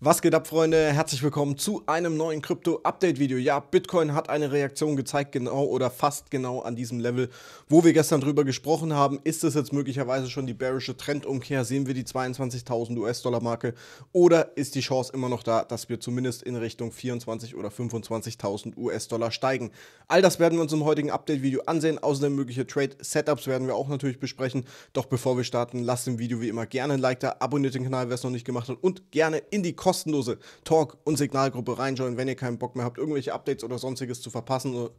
Was geht ab, Freunde? Herzlich willkommen zu einem neuen Krypto-Update-Video. Ja, Bitcoin hat eine Reaktion gezeigt, genau oder fast genau an diesem Level, wo wir gestern drüber gesprochen haben. Ist es jetzt möglicherweise schon die bearische Trendumkehr? Sehen wir die 22.000 US-Dollar-Marke? Oder ist die Chance immer noch da, dass wir zumindest in Richtung 24.000 oder 25.000 US-Dollar steigen? All das werden wir uns im heutigen Update-Video ansehen. Außerdem mögliche Trade-Setups werden wir auch natürlich besprechen. Doch bevor wir starten, lasst dem Video wie immer gerne ein Like da, abonniert den Kanal, wer es noch nicht gemacht hat und gerne in die Kommentare kostenlose Talk- und Signalgruppe reinjoinen, wenn ihr keinen Bock mehr habt, irgendwelche Updates oder sonstiges zu verpassen.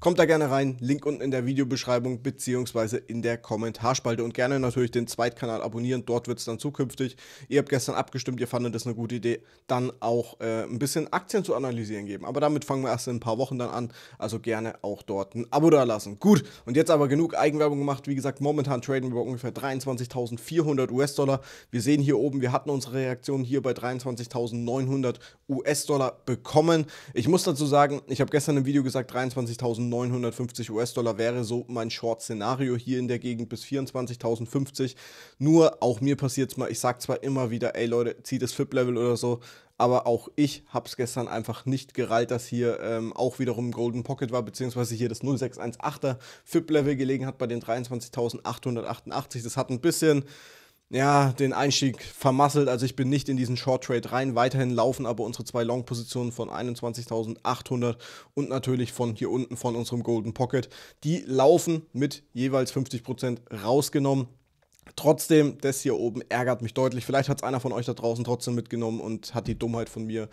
Kommt da gerne rein, Link unten in der Videobeschreibung beziehungsweise in der Kommentarspalte und gerne natürlich den Zweitkanal abonnieren, dort wird es dann zukünftig. Ihr habt gestern abgestimmt, ihr fandet das eine gute Idee, dann auch äh, ein bisschen Aktien zu analysieren geben. Aber damit fangen wir erst in ein paar Wochen dann an, also gerne auch dort ein Abo da lassen. Gut, und jetzt aber genug Eigenwerbung gemacht. Wie gesagt, momentan traden wir ungefähr 23.400 US-Dollar. Wir sehen hier oben, wir hatten unsere Reaktion hier bei 23.900 US-Dollar bekommen. Ich muss dazu sagen, ich habe gestern im Video gesagt 23.900. 24.950 US-Dollar wäre so mein Short-Szenario hier in der Gegend bis 24.050. Nur auch mir passiert es mal, ich sage zwar immer wieder, ey Leute, zieht das FIP-Level oder so, aber auch ich habe es gestern einfach nicht gereilt, dass hier ähm, auch wiederum Golden Pocket war, beziehungsweise hier das 0618er FIP-Level gelegen hat bei den 23.888. Das hat ein bisschen ja, den Einstieg vermasselt. Also ich bin nicht in diesen Short Trade rein. Weiterhin laufen aber unsere zwei Long-Positionen von 21.800 und natürlich von hier unten von unserem Golden Pocket. Die laufen mit jeweils 50% rausgenommen. Trotzdem, das hier oben ärgert mich deutlich. Vielleicht hat es einer von euch da draußen trotzdem mitgenommen und hat die Dummheit von mir,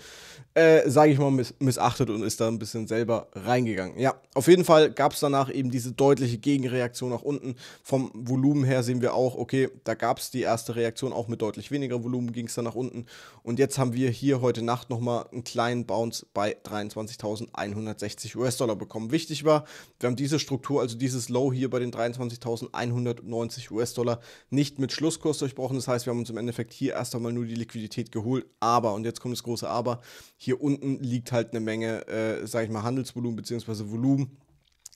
äh, sage ich mal, miss missachtet und ist da ein bisschen selber reingegangen. Ja, auf jeden Fall gab es danach eben diese deutliche Gegenreaktion nach unten. Vom Volumen her sehen wir auch, okay, da gab es die erste Reaktion, auch mit deutlich weniger Volumen ging es dann nach unten. Und jetzt haben wir hier heute Nacht nochmal einen kleinen Bounce bei 23.160 US-Dollar bekommen. Wichtig war, wir haben diese Struktur, also dieses Low hier bei den 23.190 US-Dollar nicht mit Schlusskurs durchbrochen. Das heißt, wir haben uns im Endeffekt hier erst einmal nur die Liquidität geholt. Aber, und jetzt kommt das große Aber, hier unten liegt halt eine Menge, äh, sage ich mal, Handelsvolumen bzw. Volumen.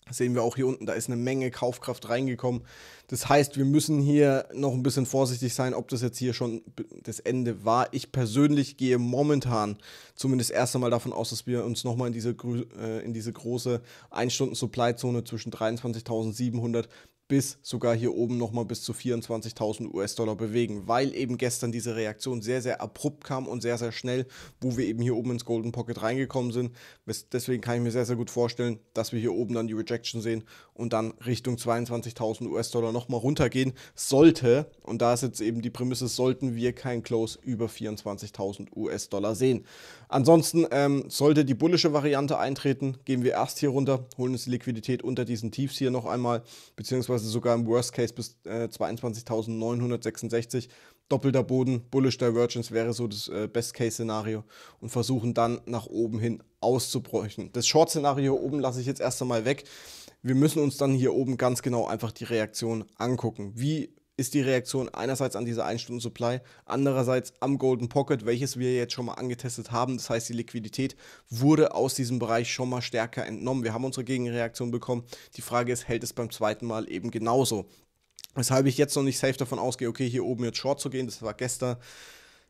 Das sehen wir auch hier unten, da ist eine Menge Kaufkraft reingekommen. Das heißt, wir müssen hier noch ein bisschen vorsichtig sein, ob das jetzt hier schon das Ende war. Ich persönlich gehe momentan zumindest erst einmal davon aus, dass wir uns nochmal in diese, äh, in diese große 1-Stunden-Supply-Zone zwischen 23.700 bis sogar hier oben nochmal bis zu 24.000 US-Dollar bewegen, weil eben gestern diese Reaktion sehr, sehr abrupt kam und sehr, sehr schnell, wo wir eben hier oben ins Golden Pocket reingekommen sind. Deswegen kann ich mir sehr, sehr gut vorstellen, dass wir hier oben dann die Rejection sehen und dann Richtung 22.000 US-Dollar nochmal runtergehen sollte. Und da ist jetzt eben die Prämisse, sollten wir kein Close über 24.000 US-Dollar sehen. Ansonsten ähm, sollte die bullische Variante eintreten, gehen wir erst hier runter, holen uns die Liquidität unter diesen Tiefs hier noch einmal, beziehungsweise beziehungsweise sogar im Worst Case bis äh, 22.966. Doppelter Boden, Bullish Divergence wäre so das äh, Best-Case-Szenario und versuchen dann nach oben hin auszubräuchen. Das Short-Szenario oben lasse ich jetzt erst einmal weg. Wir müssen uns dann hier oben ganz genau einfach die Reaktion angucken. Wie ist die Reaktion einerseits an diese 1-Stunden-Supply, andererseits am Golden Pocket, welches wir jetzt schon mal angetestet haben. Das heißt, die Liquidität wurde aus diesem Bereich schon mal stärker entnommen. Wir haben unsere Gegenreaktion bekommen. Die Frage ist, hält es beim zweiten Mal eben genauso? Weshalb ich jetzt noch nicht safe davon ausgehe, okay, hier oben jetzt short zu gehen, das war gestern.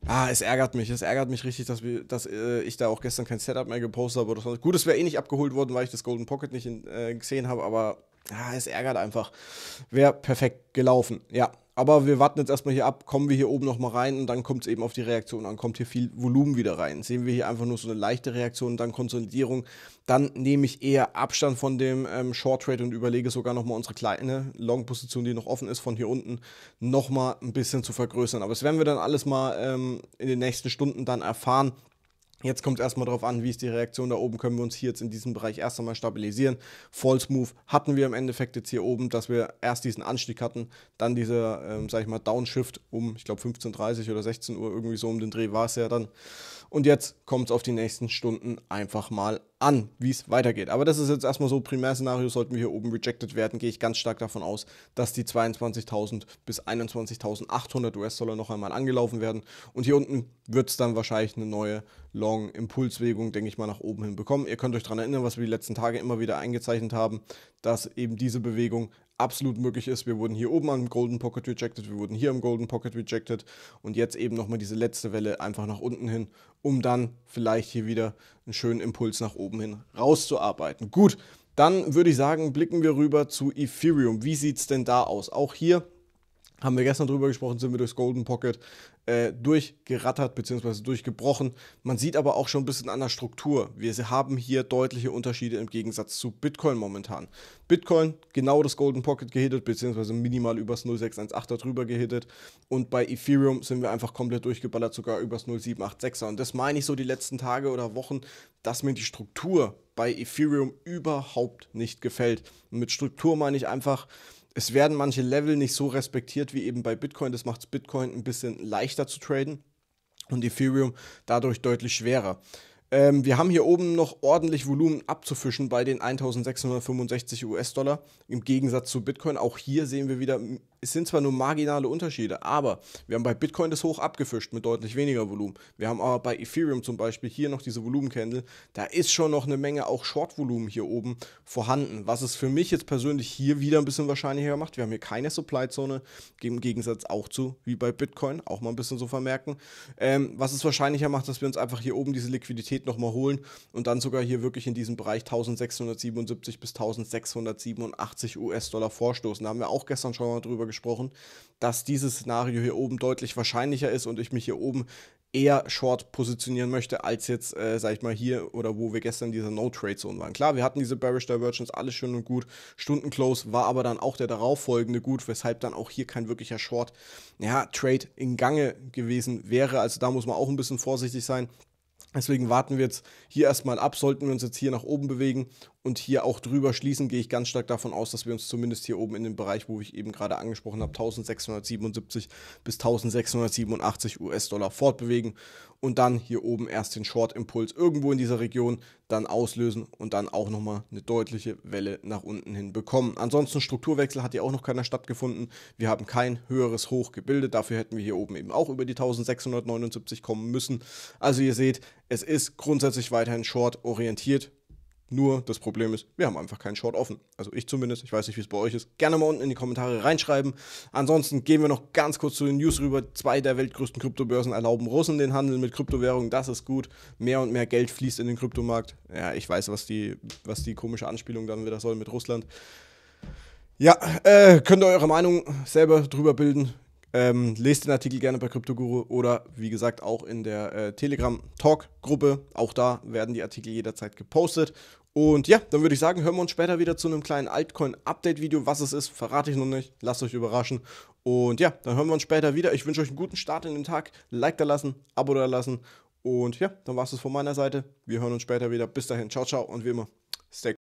Ah, es ärgert mich. Es ärgert mich richtig, dass, wir, dass äh, ich da auch gestern kein Setup mehr gepostet habe. Oder so. Gut, es wäre eh nicht abgeholt worden, weil ich das Golden Pocket nicht in, äh, gesehen habe, aber ja, es ärgert einfach. Wäre perfekt gelaufen, ja. Aber wir warten jetzt erstmal hier ab, kommen wir hier oben nochmal rein und dann kommt es eben auf die Reaktion an, kommt hier viel Volumen wieder rein. Sehen wir hier einfach nur so eine leichte Reaktion, dann Konsolidierung, dann nehme ich eher Abstand von dem ähm, Short Trade und überlege sogar nochmal unsere kleine Long-Position, die noch offen ist, von hier unten nochmal ein bisschen zu vergrößern. Aber das werden wir dann alles mal ähm, in den nächsten Stunden dann erfahren. Jetzt kommt es erstmal darauf an, wie ist die Reaktion da oben. Können wir uns hier jetzt in diesem Bereich erst einmal stabilisieren? False Move hatten wir im Endeffekt jetzt hier oben, dass wir erst diesen Anstieg hatten, dann dieser, ähm, sag ich mal, Downshift um, ich glaube, 15.30 oder 16 Uhr, irgendwie so um den Dreh war es ja dann. Und jetzt kommt es auf die nächsten Stunden einfach mal an, wie es weitergeht. Aber das ist jetzt erstmal so Primärszenario, sollten wir hier oben rejected werden, gehe ich ganz stark davon aus, dass die 22.000 bis 21.800 US-Dollar noch einmal angelaufen werden. Und hier unten wird es dann wahrscheinlich eine neue Long-Impulsbewegung, denke ich mal, nach oben hin bekommen. Ihr könnt euch daran erinnern, was wir die letzten Tage immer wieder eingezeichnet haben, dass eben diese Bewegung absolut möglich ist. Wir wurden hier oben am Golden Pocket rejected, wir wurden hier am Golden Pocket rejected und jetzt eben nochmal diese letzte Welle einfach nach unten hin, um dann vielleicht hier wieder einen schönen Impuls nach oben hin rauszuarbeiten. Gut, dann würde ich sagen, blicken wir rüber zu Ethereum. Wie sieht es denn da aus? Auch hier haben wir gestern drüber gesprochen, sind wir durchs Golden Pocket äh, durchgerattert bzw. durchgebrochen. Man sieht aber auch schon ein bisschen an der Struktur. Wir haben hier deutliche Unterschiede im Gegensatz zu Bitcoin momentan. Bitcoin genau das Golden Pocket gehittet bzw. minimal übers 0618er drüber gehittet und bei Ethereum sind wir einfach komplett durchgeballert, sogar übers 0786er. Und das meine ich so die letzten Tage oder Wochen, dass mir die Struktur bei Ethereum überhaupt nicht gefällt. Und mit Struktur meine ich einfach, es werden manche Level nicht so respektiert wie eben bei Bitcoin. Das macht Bitcoin ein bisschen leichter zu traden und Ethereum dadurch deutlich schwerer. Ähm, wir haben hier oben noch ordentlich Volumen abzufischen bei den 1665 US-Dollar im Gegensatz zu Bitcoin. Auch hier sehen wir wieder es sind zwar nur marginale Unterschiede, aber wir haben bei Bitcoin das hoch abgefischt mit deutlich weniger Volumen. Wir haben aber bei Ethereum zum Beispiel hier noch diese Volumencandle. Da ist schon noch eine Menge auch Short-Volumen hier oben vorhanden, was es für mich jetzt persönlich hier wieder ein bisschen wahrscheinlicher macht. Wir haben hier keine Supply-Zone, im Gegensatz auch zu, wie bei Bitcoin, auch mal ein bisschen so vermerken. Ähm, was es wahrscheinlicher macht, dass wir uns einfach hier oben diese Liquidität nochmal holen und dann sogar hier wirklich in diesem Bereich 1677 bis 1687 US-Dollar vorstoßen. Da haben wir auch gestern schon mal drüber gesprochen gesprochen, dass dieses Szenario hier oben deutlich wahrscheinlicher ist und ich mich hier oben eher short positionieren möchte, als jetzt, äh, sag ich mal, hier oder wo wir gestern in dieser No-Trade-Zone waren. Klar, wir hatten diese Bearish Divergence, alles schön und gut. Stunden-Close war aber dann auch der darauffolgende gut, weshalb dann auch hier kein wirklicher Short-Trade ja, in Gange gewesen wäre. Also da muss man auch ein bisschen vorsichtig sein. Deswegen warten wir jetzt hier erstmal ab, sollten wir uns jetzt hier nach oben bewegen und hier auch drüber schließen, gehe ich ganz stark davon aus, dass wir uns zumindest hier oben in dem Bereich, wo ich eben gerade angesprochen habe, 1677 bis 1687 US-Dollar fortbewegen und dann hier oben erst den Short-Impuls irgendwo in dieser Region dann auslösen und dann auch nochmal eine deutliche Welle nach unten hin bekommen. Ansonsten Strukturwechsel hat hier auch noch keiner stattgefunden. Wir haben kein höheres Hoch gebildet. Dafür hätten wir hier oben eben auch über die 1679 kommen müssen. Also ihr seht, es ist grundsätzlich weiterhin short orientiert nur das Problem ist, wir haben einfach keinen Short offen. Also ich zumindest, ich weiß nicht, wie es bei euch ist. Gerne mal unten in die Kommentare reinschreiben. Ansonsten gehen wir noch ganz kurz zu den News rüber. Zwei der weltgrößten Kryptobörsen erlauben Russen den Handel mit Kryptowährungen. Das ist gut. Mehr und mehr Geld fließt in den Kryptomarkt. Ja, ich weiß, was die, was die komische Anspielung dann wieder soll mit Russland. Ja, äh, könnt ihr eure Meinung selber drüber bilden. Ähm, lest den Artikel gerne bei CryptoGuru oder wie gesagt auch in der äh, Telegram-Talk-Gruppe. Auch da werden die Artikel jederzeit gepostet. Und ja, dann würde ich sagen, hören wir uns später wieder zu einem kleinen Altcoin-Update-Video. Was es ist, verrate ich noch nicht. Lasst euch überraschen. Und ja, dann hören wir uns später wieder. Ich wünsche euch einen guten Start in den Tag. Like da lassen, Abo da lassen. Und ja, dann war es von meiner Seite. Wir hören uns später wieder. Bis dahin, ciao, ciao und wie immer, stay